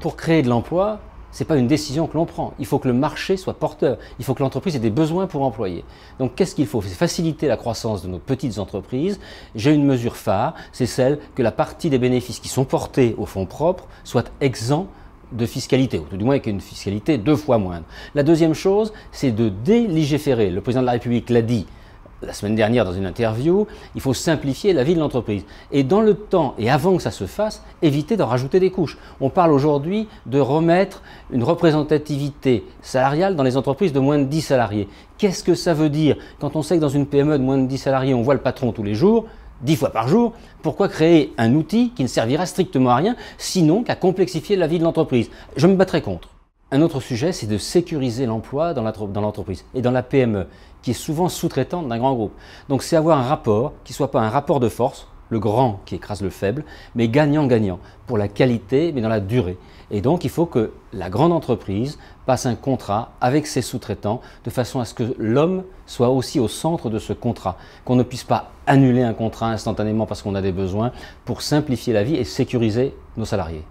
pour créer de l'emploi, ce n'est pas une décision que l'on prend. Il faut que le marché soit porteur. Il faut que l'entreprise ait des besoins pour employer. Donc qu'est-ce qu'il faut C'est faciliter la croissance de nos petites entreprises. J'ai une mesure phare, c'est celle que la partie des bénéfices qui sont portés au fonds propre soit exempt de fiscalité, ou tout du moins avec une fiscalité deux fois moindre. La deuxième chose, c'est de déligéférer, Le président de la République l'a dit, la semaine dernière dans une interview, il faut simplifier la vie de l'entreprise. Et dans le temps, et avant que ça se fasse, éviter d'en rajouter des couches. On parle aujourd'hui de remettre une représentativité salariale dans les entreprises de moins de 10 salariés. Qu'est-ce que ça veut dire Quand on sait que dans une PME de moins de 10 salariés, on voit le patron tous les jours, 10 fois par jour, pourquoi créer un outil qui ne servira strictement à rien, sinon qu'à complexifier la vie de l'entreprise Je me battrai contre. Un autre sujet, c'est de sécuriser l'emploi dans l'entreprise et dans la PME, qui est souvent sous-traitante d'un grand groupe. Donc c'est avoir un rapport qui ne soit pas un rapport de force, le grand qui écrase le faible, mais gagnant-gagnant, pour la qualité, mais dans la durée. Et donc il faut que la grande entreprise passe un contrat avec ses sous-traitants, de façon à ce que l'homme soit aussi au centre de ce contrat, qu'on ne puisse pas annuler un contrat instantanément parce qu'on a des besoins, pour simplifier la vie et sécuriser nos salariés.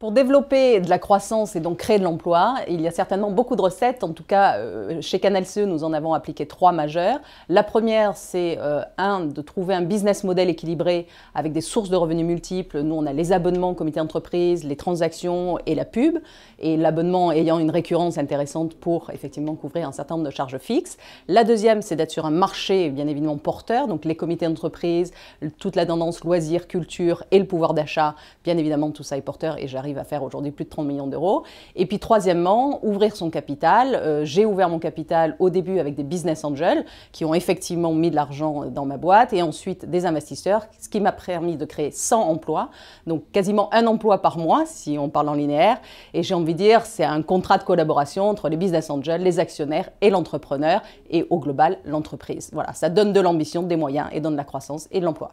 Pour développer de la croissance et donc créer de l'emploi, il y a certainement beaucoup de recettes. En tout cas, euh, chez Canal CE, nous en avons appliqué trois majeures. La première, c'est euh, un de trouver un business model équilibré avec des sources de revenus multiples. Nous, on a les abonnements, comité d'entreprise, les transactions et la pub. Et l'abonnement ayant une récurrence intéressante pour effectivement couvrir un certain nombre de charges fixes. La deuxième, c'est d'être sur un marché bien évidemment porteur, donc les comités d'entreprise, toute la tendance loisirs, culture et le pouvoir d'achat. Bien évidemment, tout ça est porteur et j'arrive arrive à faire aujourd'hui plus de 30 millions d'euros. Et puis troisièmement, ouvrir son capital. Euh, j'ai ouvert mon capital au début avec des business angels qui ont effectivement mis de l'argent euh, dans ma boîte et ensuite des investisseurs, ce qui m'a permis de créer 100 emplois, donc quasiment un emploi par mois si on parle en linéaire. Et j'ai envie de dire, c'est un contrat de collaboration entre les business angels, les actionnaires et l'entrepreneur et au global l'entreprise. Voilà, ça donne de l'ambition, des moyens et donne de la croissance et de l'emploi.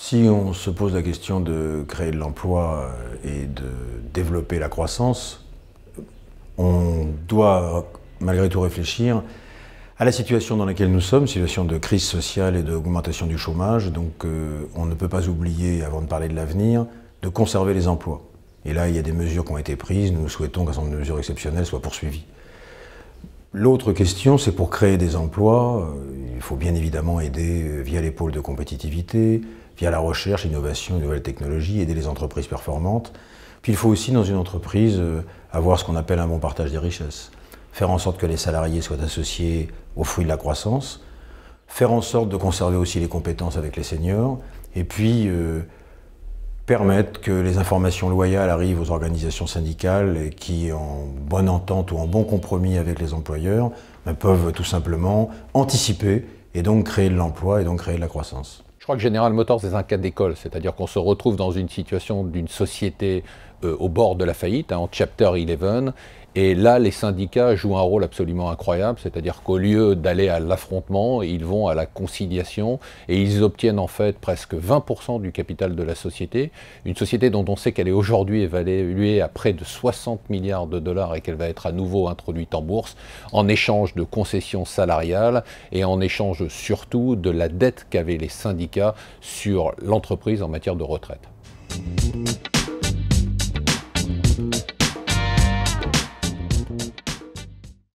Si on se pose la question de créer de l'emploi euh, et de développer la croissance, on doit malgré tout réfléchir à la situation dans laquelle nous sommes, situation de crise sociale et d'augmentation du chômage. Donc euh, on ne peut pas oublier, avant de parler de l'avenir, de conserver les emplois. Et là, il y a des mesures qui ont été prises. Nous souhaitons qu'un certain nombre de mesures exceptionnelles soient poursuivies. L'autre question, c'est pour créer des emplois, euh, il faut bien évidemment aider via les pôles de compétitivité, via la recherche, l'innovation, les nouvelles technologies, aider les entreprises performantes. Puis il faut aussi, dans une entreprise, euh, avoir ce qu'on appelle un bon partage des richesses. Faire en sorte que les salariés soient associés aux fruits de la croissance, faire en sorte de conserver aussi les compétences avec les seniors, et puis euh, permettre que les informations loyales arrivent aux organisations syndicales et qui, en bonne entente ou en bon compromis avec les employeurs, ben, peuvent tout simplement anticiper et donc créer de l'emploi et donc créer de la croissance. Je crois que General Motors est un cas d'école, c'est-à-dire qu'on se retrouve dans une situation d'une société euh, au bord de la faillite, hein, en Chapter 11, et là, les syndicats jouent un rôle absolument incroyable, c'est-à-dire qu'au lieu d'aller à l'affrontement, ils vont à la conciliation et ils obtiennent en fait presque 20% du capital de la société, une société dont on sait qu'elle est aujourd'hui évaluée à près de 60 milliards de dollars et qu'elle va être à nouveau introduite en bourse, en échange de concessions salariales et en échange surtout de la dette qu'avaient les syndicats sur l'entreprise en matière de retraite.